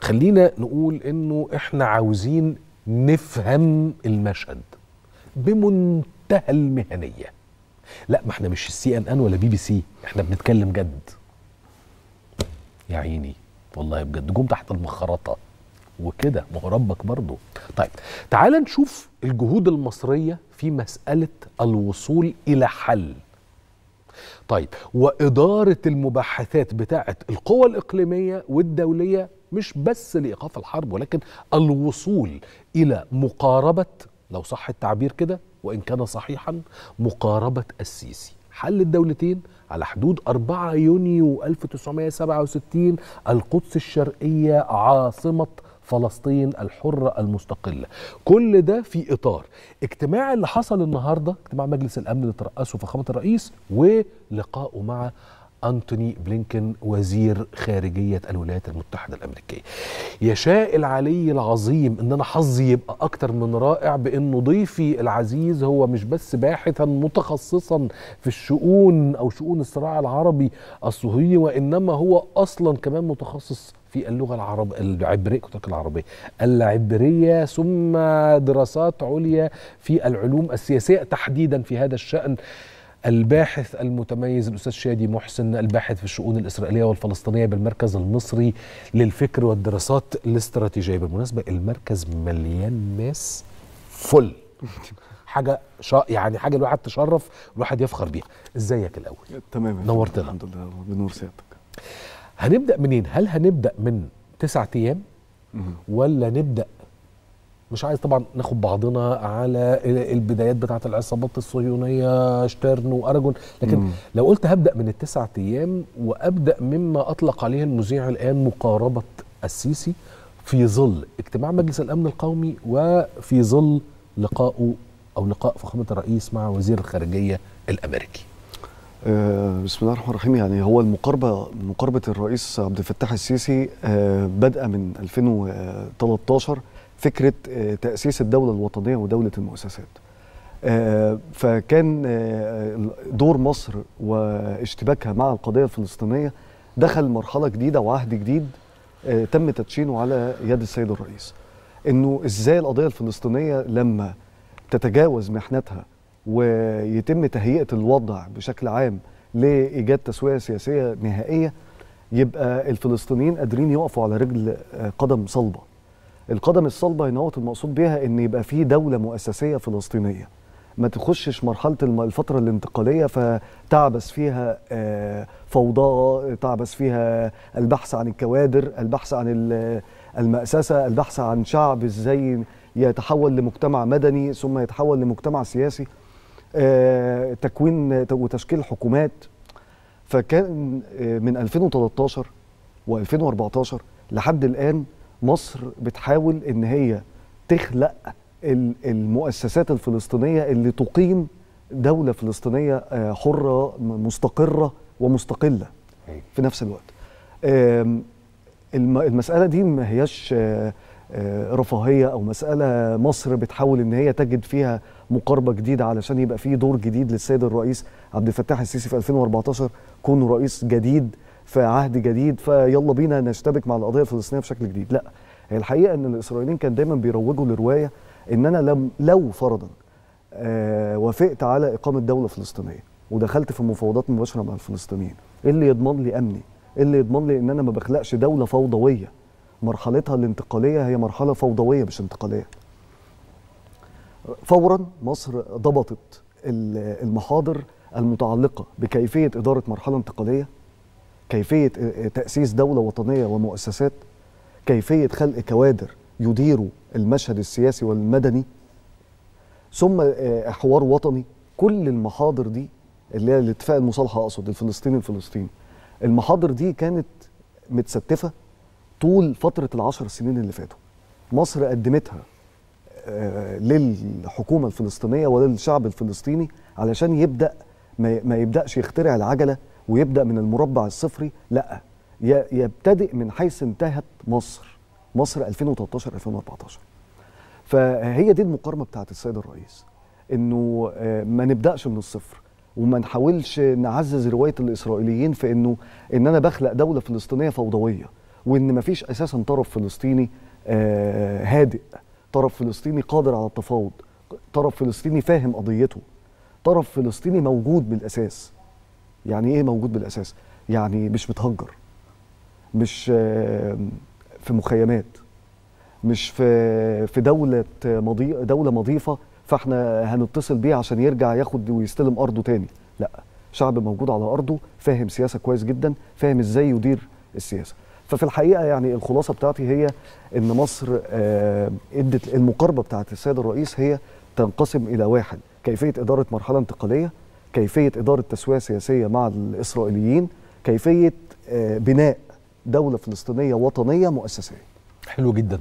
خلينا نقول انه احنا عاوزين نفهم المشهد بمنتهى المهنيه لا ما احنا مش السي ان ان ولا بي بي سي احنا بنتكلم جد يا عيني والله بجد جم تحت المخرطه وكده ما هو ربك برضه طيب تعال نشوف الجهود المصريه في مساله الوصول الى حل طيب وإدارة المباحثات بتاعة القوى الإقليمية والدولية مش بس لايقاف الحرب ولكن الوصول الى مقاربه لو صح التعبير كده وان كان صحيحا مقاربه السيسي حل الدولتين على حدود 4 يونيو 1967 القدس الشرقيه عاصمه فلسطين الحرة المستقلة كل ده في إطار اجتماع اللي حصل النهاردة اجتماع مجلس الأمن اللي ترأسه فخامة الرئيس ولقائه مع أنتوني بلينكن وزير خارجية الولايات المتحدة الأمريكية يشاء العلي العظيم أن أنا حظي يبقى أكتر من رائع بأنه ضيفي العزيز هو مش بس باحثا متخصصا في الشؤون أو شؤون الصراع العربي الصهيوني وإنما هو أصلا كمان متخصص في اللغة العرب العبرية كنت العربية العبرية ثم دراسات عليا في العلوم السياسية تحديدا في هذا الشأن الباحث المتميز الأستاذ شادي محسن الباحث في الشؤون الإسرائيلية والفلسطينية بالمركز المصري للفكر والدراسات الاستراتيجية بالمناسبة المركز مليان ناس فل حاجه شا يعني حاجه الواحد تشرف الواحد يفخر بيها ازيك الاول تمام نورتنا الحمد لله بنور سيادتك هنبدا منين هل هنبدا من تسعة ايام ولا نبدا مش عايز طبعا ناخد بعضنا على البدايات بتاعت العصابات الصهيونيه شترن واراجون لكن مم. لو قلت هبدا من التسعة ايام وابدا مما اطلق عليه المذيع الان مقاربه السيسي في ظل اجتماع مجلس الامن القومي وفي ظل لقائه او لقاء فخامه الرئيس مع وزير الخارجيه الامريكي آه، بسم الله الرحمن الرحيم يعني هو المقاربه مقاربه الرئيس عبد الفتاح السيسي بادئه من 2013 فكره آه، تاسيس الدوله الوطنيه ودوله المؤسسات آه، فكان آه، دور مصر واشتباكها مع القضيه الفلسطينيه دخل مرحله جديده وعهد جديد تم تدشينه على يد السيد الرئيس انه ازاي القضيه الفلسطينيه لما تتجاوز محنتها ويتم تهيئه الوضع بشكل عام لايجاد تسويه سياسيه نهائيه يبقى الفلسطينيين قادرين يقفوا على رجل قدم صلبه القدم الصلبه هنا المقصود بيها ان يبقى في دوله مؤسسيه فلسطينيه ما تخشش مرحله الفتره الانتقاليه فتعبس فيها آه، فوضى تعبس فيها البحث عن الكوادر البحث عن المأسسة البحث عن شعب ازاي يتحول لمجتمع مدني ثم يتحول لمجتمع سياسي آه، تكوين وتشكيل حكومات فكان آه، من 2013 و2014 لحد الآن مصر بتحاول ان هي تخلق المؤسسات الفلسطينيه اللي تقيم دوله فلسطينيه آه، حره مستقره ومستقله إيه. في نفس الوقت المساله دي ما هياش آه، آه، رفاهيه او مساله مصر بتحاول ان هي تجد فيها مقاربه جديده علشان يبقى في دور جديد للسيد الرئيس عبد الفتاح السيسي في 2014 كونه رئيس جديد في عهد جديد فيلا بينا نشتبك مع القضيه الفلسطينيه بشكل جديد لا هي الحقيقه ان الاسرائيليين كان دايما بيروجوا لروايه ان انا لم لو فرضا آه وافقت على اقامه دوله فلسطينيه ودخلت في مفاوضات مباشره مع الفلسطينيين ايه اللي يضمن لي امني ايه اللي يضمن لي ان انا ما بخلقش دوله فوضويه مرحلتها الانتقاليه هي مرحله فوضويه مش انتقاليه فورا مصر ضبطت المحاضر المتعلقه بكيفيه اداره مرحله انتقاليه كيفيه تاسيس دوله وطنيه ومؤسسات كيفيه خلق كوادر يديروا المشهد السياسي والمدني ثم آه، حوار وطني كل المحاضر دي اللي هي الاتفاق المصالحه اقصد الفلسطيني الفلسطيني المحاضر دي كانت متستفه طول فتره العشر سنين اللي فاتوا مصر قدمتها آه، للحكومه الفلسطينيه وللشعب الفلسطيني علشان يبدا ما يبداش يخترع العجله ويبدا من المربع الصفري لا يبتدئ من حيث انتهت مصر مصر 2013 2014 فهي دي المقارنه بتاعت السيد الرئيس انه آه، ما نبداش من الصفر وما نحاولش نعزز روايه الاسرائيليين في انه ان انا بخلق دوله فلسطينيه فوضويه وان ما فيش اساسا طرف فلسطيني آه، هادئ طرف فلسطيني قادر على التفاوض طرف فلسطيني فاهم قضيته طرف فلسطيني موجود بالاساس يعني ايه موجود بالاساس يعني مش متهجر مش آه، في مخيمات مش في في دوله مضي دوله مضيفه فاحنا هنتصل بيه عشان يرجع ياخد ويستلم ارضه تاني لا شعب موجود على ارضه فاهم سياسه كويس جدا فاهم ازاي يدير السياسه ففي الحقيقه يعني الخلاصه بتاعتي هي ان مصر آه، ادت المقاربه بتاعت السيد الرئيس هي تنقسم الى واحد كيفيه اداره مرحله انتقاليه كيفيه اداره تسويه سياسيه مع الاسرائيليين كيفيه آه، بناء دوله فلسطينيه وطنيه مؤسسيه حلو جدا